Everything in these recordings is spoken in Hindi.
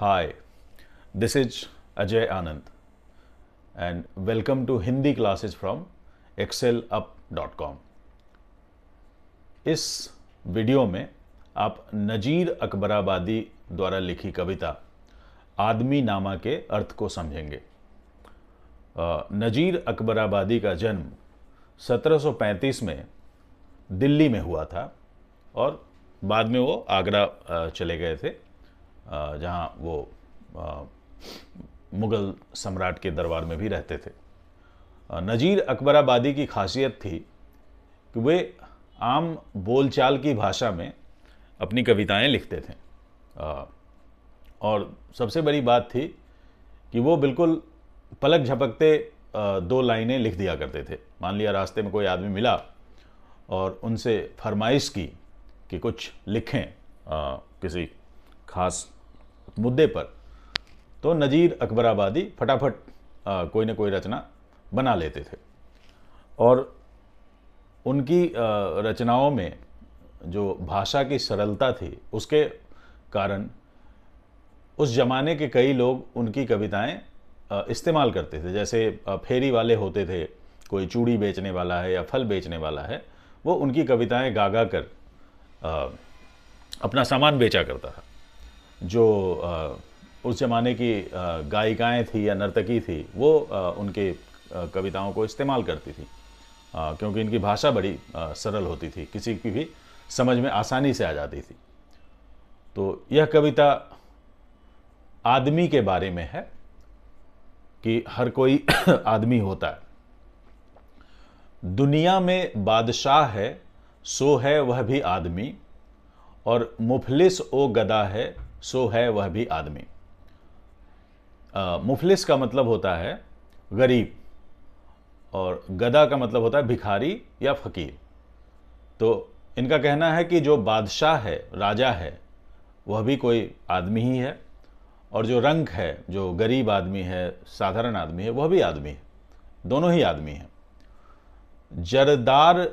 Hi, this is Ajay Anand and welcome to Hindi classes from excelup.com. इस वीडियो में आप नजीर अकबराबादी द्वारा लिखी कविता आदमी नामा के अर्थ को समझेंगे नजीर अकबराबादी का जन्म 1735 में दिल्ली में हुआ था और बाद में वो आगरा चले गए थे जहाँ वो मुग़ल सम्राट के दरबार में भी रहते थे नज़ीर अकबराबादी की खासियत थी कि वे आम बोलचाल की भाषा में अपनी कविताएं लिखते थे और सबसे बड़ी बात थी कि वो बिल्कुल पलक झपकते दो लाइनें लिख दिया करते थे मान लिया रास्ते में कोई आदमी मिला और उनसे फरमाइश की कि कुछ लिखें किसी खास मुद्दे पर तो नज़ीर अकबराबादी फटाफट कोई ना कोई रचना बना लेते थे और उनकी रचनाओं में जो भाषा की सरलता थी उसके कारण उस जमाने के कई लोग उनकी कविताएं इस्तेमाल करते थे जैसे फेरी वाले होते थे कोई चूड़ी बेचने वाला है या फल बेचने वाला है वो उनकी कविताएं गागा कर अपना सामान बेचा करता था जो उस ज़माने की गायिकाएं थी या नर्तकी थी वो उनके कविताओं को इस्तेमाल करती थी क्योंकि इनकी भाषा बड़ी सरल होती थी किसी की भी समझ में आसानी से आ जाती थी तो यह कविता आदमी के बारे में है कि हर कोई आदमी होता है दुनिया में बादशाह है सो है वह भी आदमी और मुफलिस ओ गदा है सो है वह भी आदमी मुफलिस का मतलब होता है गरीब और गदा का मतलब होता है भिखारी या फकीर तो इनका कहना है कि जो बादशाह है राजा है वह भी कोई आदमी ही है और जो रंग है जो गरीब आदमी है साधारण आदमी है वह भी आदमी है दोनों ही आदमी हैं जरदार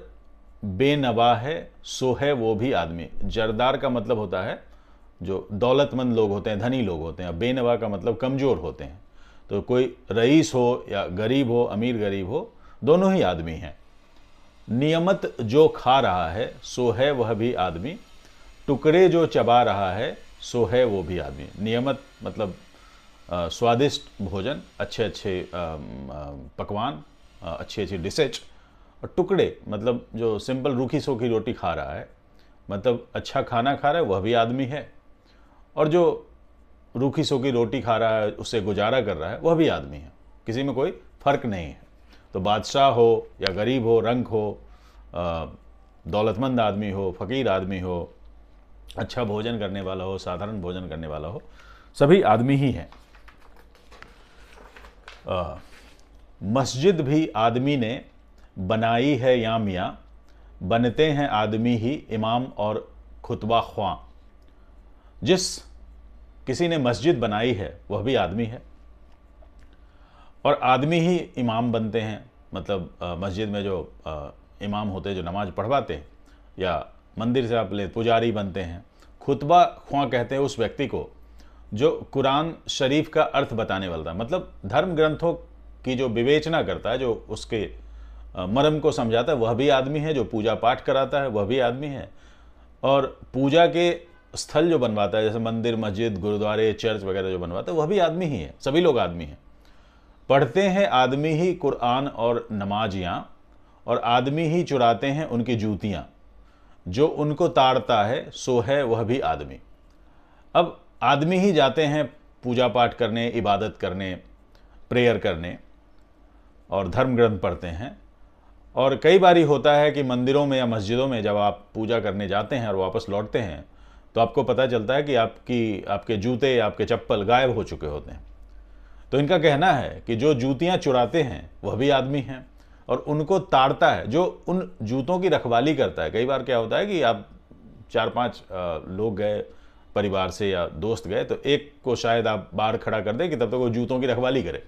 बेनवा है सो है वो भी आदमी जरदार का मतलब होता है जो दौलतमंद लोग होते हैं धनी लोग होते हैं अब बेनवा का मतलब कमज़ोर होते हैं तो कोई रईस हो या गरीब हो अमीर गरीब हो दोनों ही आदमी हैं नियमत जो खा रहा है सो है वह भी आदमी टुकड़े जो चबा रहा है सो है वो भी आदमी नियमत मतलब स्वादिष्ट भोजन अच्छे अच्छे पकवान अच्छी अच्छी डिशेज और टुकड़े मतलब जो सिंपल रूखी सूखी रोटी खा रहा है मतलब अच्छा खाना खा रहा है वह भी आदमी है और जो रूखी सूखी रोटी खा रहा है उससे गुजारा कर रहा है वह भी आदमी है किसी में कोई फ़र्क नहीं है तो बादशाह हो या गरीब हो रंग हो दौलतमंद आदमी हो फ़कीर आदमी हो अच्छा भोजन करने वाला हो साधारण भोजन करने वाला हो सभी आदमी ही हैं मस्जिद भी आदमी ने बनाई है या मियाँ बनते हैं आदमी ही इमाम और खुतबा ख्वाँ जिस किसी ने मस्जिद बनाई है वह भी आदमी है और आदमी ही इमाम बनते हैं मतलब मस्जिद में जो इमाम होते हैं जो नमाज पढ़वाते हैं या मंदिर से आप ले पुजारी बनते हैं खुतबा ख्वा कहते हैं उस व्यक्ति को जो कुरान शरीफ का अर्थ बताने वाला था मतलब धर्म ग्रंथों की जो विवेचना करता है जो उसके मरम को समझाता है वह भी आदमी है जो पूजा पाठ कराता है वह भी आदमी है और पूजा के स्थल जो बनवाता है जैसे मंदिर मस्जिद गुरुद्वारे चर्च वगैरह जो बनवाता है वह भी आदमी ही है सभी लोग आदमी हैं पढ़ते हैं आदमी ही कुरान और नमाजियाँ और आदमी ही चुराते हैं उनकी जूतियाँ जो उनको ताड़ता है सो है वह भी आदमी अब आदमी ही जाते हैं पूजा पाठ करने इबादत करने प्रेयर करने और धर्म ग्रंथ पढ़ते हैं और कई बार होता है कि मंदिरों में या मस्जिदों में जब आप पूजा करने जाते हैं और वापस लौटते हैं तो आपको पता चलता है कि आपकी आपके जूते आपके चप्पल गायब हो चुके होते हैं तो इनका कहना है कि जो जूतियाँ चुराते हैं वह भी आदमी हैं और उनको ताड़ता है जो उन जूतों की रखवाली करता है कई बार क्या होता है कि आप चार पांच लोग गए परिवार से या दोस्त गए तो एक को शायद आप बाहर खड़ा कर दें कि तब तक तो वो जूतों की रखवाली करे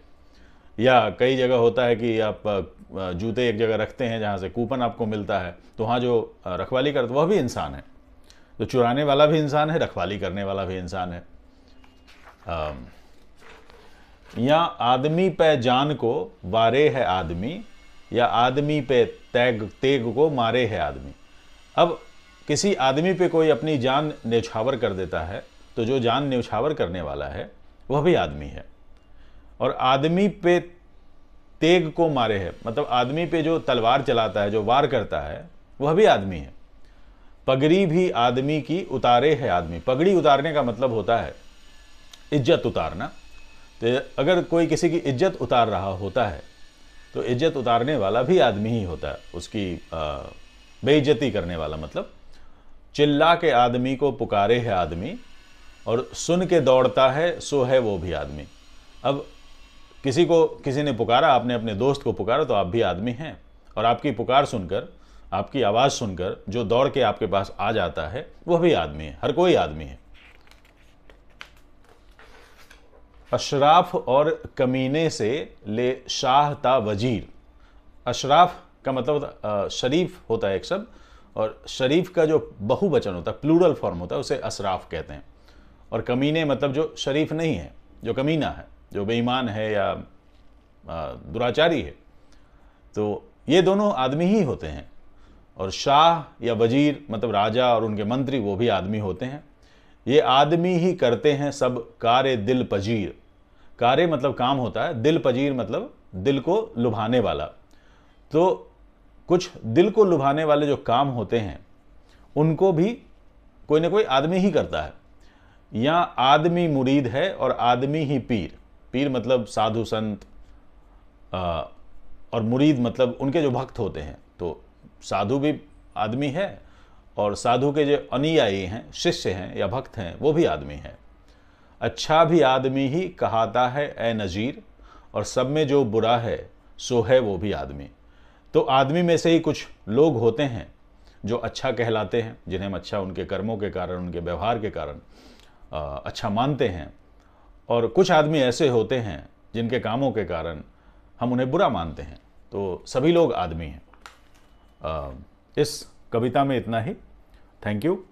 या कई जगह होता है कि आप जूते एक जगह रखते हैं जहाँ से कूपन आपको मिलता है तो वहाँ जो रखवाली करते वह भी इंसान है तो चुराने वाला भी इंसान है रखवाली करने वाला भी इंसान है या आदमी पे जान को वारे है आदमी या आदमी पे तैग तेग को मारे है आदमी अब किसी आदमी पे कोई अपनी जान न्यौछावर कर देता है तो जो जान न्यौछावर करने वाला है वह भी आदमी है और आदमी पे तेग को मारे है मतलब आदमी पे जो तलवार चलाता है जो वार करता है वह भी आदमी है पगड़ी भी आदमी की उतारे है आदमी पगड़ी उतारने का मतलब होता है इज्जत उतारना तो अगर कोई किसी की इज्जत उतार रहा होता है तो इज्जत उतारने वाला भी आदमी ही होता है उसकी बेइज्जती करने वाला मतलब चिल्ला के आदमी को पुकारे है आदमी और सुन के दौड़ता है सो है वो भी आदमी अब किसी को किसी ने पुकारा आपने अपने दोस्त को पुकारा तो आप भी आदमी हैं और आपकी पुकार सुनकर आपकी आवाज़ सुनकर जो दौड़ के आपके पास आ जाता है वह भी आदमी है हर कोई आदमी है अशराफ और कमीने से ले शाह ता वजीर अशराफ का मतलब शरीफ होता है एक शब्द और शरीफ का जो बहुवचन होता है प्लूरल फॉर्म होता है उसे अशराफ कहते हैं और कमीने मतलब जो शरीफ नहीं है जो कमीना है जो बेईमान है या दुराचारी है तो ये दोनों आदमी ही होते हैं और शाह या वजीर मतलब राजा और उनके मंत्री वो भी आदमी होते हैं ये आदमी ही करते हैं सब कार्य दिल पजीर कार्य मतलब काम होता है दिल पजीर मतलब दिल को लुभाने वाला तो कुछ दिल को लुभाने वाले जो काम होते हैं उनको भी कोई ना कोई आदमी ही करता है या आदमी मुरीद है और आदमी ही पीर पीर मतलब साधु संत और मुरीद मतलब उनके जो भक्त होते हैं तो साधु भी आदमी है और साधु के जो अनुयायी हैं शिष्य हैं या भक्त हैं वो भी आदमी हैं अच्छा भी आदमी ही कहाता है ए नज़ीर और सब में जो बुरा है सो है वो भी आदमी तो आदमी में से ही कुछ लोग होते हैं जो अच्छा कहलाते हैं जिन्हें हम अच्छा उनके कर्मों के कारण उनके व्यवहार के कारण अच्छा मानते हैं और कुछ आदमी ऐसे होते हैं जिनके कामों के कारण हम उन्हें बुरा मानते हैं तो सभी लोग आदमी हैं इस कविता में इतना ही थैंक यू